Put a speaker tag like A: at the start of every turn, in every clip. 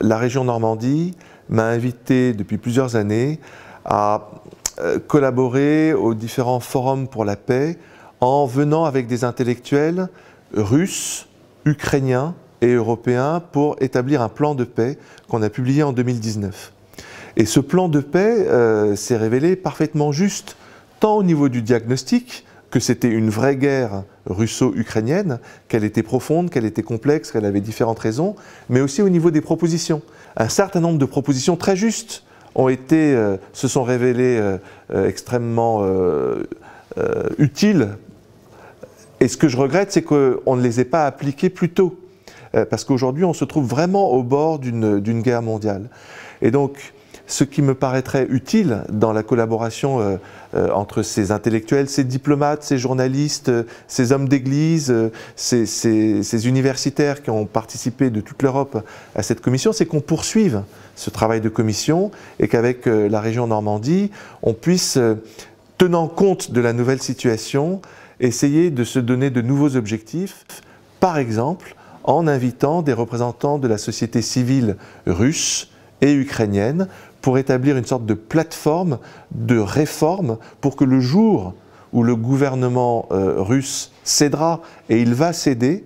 A: la région Normandie m'a invité depuis plusieurs années à euh, collaborer aux différents forums pour la paix en venant avec des intellectuels russes, ukrainiens et européens pour établir un plan de paix qu'on a publié en 2019. Et ce plan de paix euh, s'est révélé parfaitement juste, tant au niveau du diagnostic, que c'était une vraie guerre russo-ukrainienne, qu'elle était profonde, qu'elle était complexe, qu'elle avait différentes raisons, mais aussi au niveau des propositions. Un certain nombre de propositions très justes ont été, euh, se sont révélées euh, euh, extrêmement utiles. Et ce que je regrette, c'est qu'on ne les ait pas appliquées plus tôt. parce qu'aujourd'hui, on se trouve vraiment au bord d'une guerre mondiale. Et donc, ce qui me paraîtrait utile dans la collaboration euh, euh, entre ces intellectuels, ces diplomates, ces journalistes, euh, ces hommes d'église, ces, universitaires qui ont participé de toute l'Europe à cette commission, c'est qu'on poursuive ce travail de commission et qu'avec la région Normandie, on puisse, tenant compte de la nouvelle situation, essayer de se donner de nouveaux objectifs, par exemple en invitant des représentants de la société civile russe, et ukrainienne pour établir une sorte de plateforme de réforme pour que le jour où le gouvernement euh, russe cédera, et il va céder,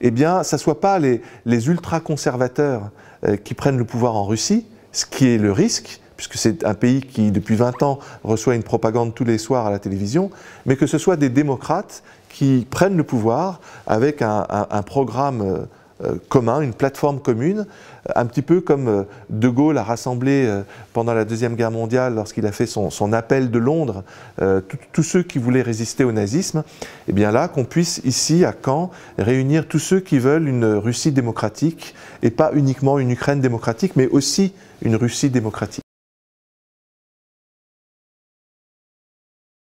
A: eh bien, ça ne soit pas les, les ultra-conservateurs euh, qui prennent le pouvoir en Russie, ce qui est le risque, puisque c'est un pays qui, depuis 20 ans, reçoit une propagande tous les soirs à la télévision, mais que ce soit des démocrates qui prennent le pouvoir avec un programme euh, euh, commun, une plateforme commune, euh, un petit peu comme euh, De Gaulle a rassemblé pendant la Deuxième Guerre mondiale, lorsqu'il a fait son, son, appel de Londres, tous ceux qui voulaient résister au nazisme, et eh bien là, qu'on puisse ici, à Caen, réunir tous ceux qui veulent une Russie démocratique, et pas uniquement une Ukraine démocratique, mais aussi une Russie démocratique.